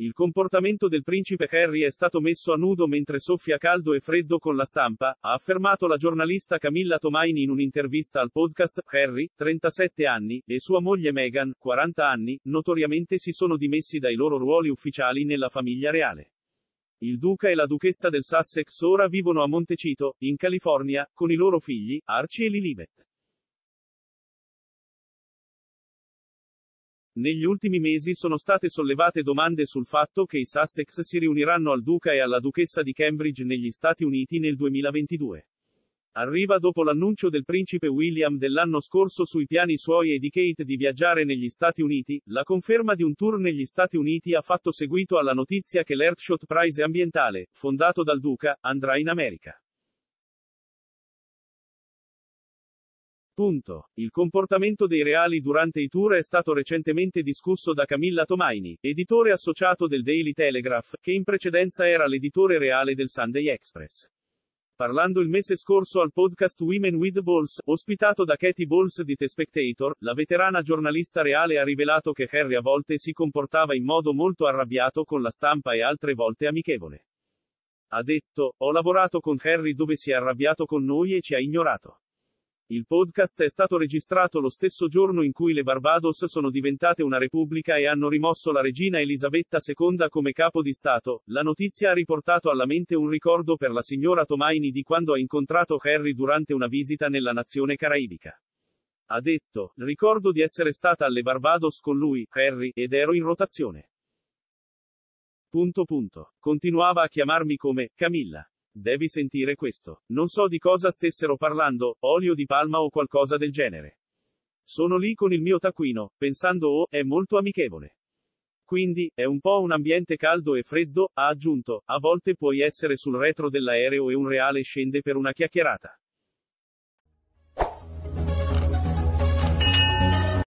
Il comportamento del principe Harry è stato messo a nudo mentre soffia caldo e freddo con la stampa, ha affermato la giornalista Camilla Tomaini in un'intervista al podcast Harry, 37 anni, e sua moglie Meghan, 40 anni, notoriamente si sono dimessi dai loro ruoli ufficiali nella famiglia reale. Il duca e la duchessa del Sussex ora vivono a Montecito, in California, con i loro figli, Archie e Lilibet. Negli ultimi mesi sono state sollevate domande sul fatto che i Sussex si riuniranno al duca e alla duchessa di Cambridge negli Stati Uniti nel 2022. Arriva dopo l'annuncio del principe William dell'anno scorso sui piani suoi e di Kate di viaggiare negli Stati Uniti, la conferma di un tour negli Stati Uniti ha fatto seguito alla notizia che l'Earthshot Prize ambientale, fondato dal duca, andrà in America. Punto. Il comportamento dei reali durante i tour è stato recentemente discusso da Camilla Tomaini, editore associato del Daily Telegraph, che in precedenza era l'editore reale del Sunday Express. Parlando il mese scorso al podcast Women with Balls, ospitato da Katie Balls di The Spectator, la veterana giornalista reale ha rivelato che Harry a volte si comportava in modo molto arrabbiato con la stampa e altre volte amichevole. Ha detto, ho lavorato con Harry dove si è arrabbiato con noi e ci ha ignorato. Il podcast è stato registrato lo stesso giorno in cui le Barbados sono diventate una repubblica e hanno rimosso la regina Elisabetta II come capo di Stato. La notizia ha riportato alla mente un ricordo per la signora Tomaini di quando ha incontrato Harry durante una visita nella nazione caraibica. Ha detto, ricordo di essere stata alle Barbados con lui, Harry, ed ero in rotazione. Punto punto. Continuava a chiamarmi come Camilla. Devi sentire questo. Non so di cosa stessero parlando, olio di palma o qualcosa del genere. Sono lì con il mio taccuino, pensando oh, è molto amichevole. Quindi, è un po' un ambiente caldo e freddo, ha aggiunto, a volte puoi essere sul retro dell'aereo e un reale scende per una chiacchierata.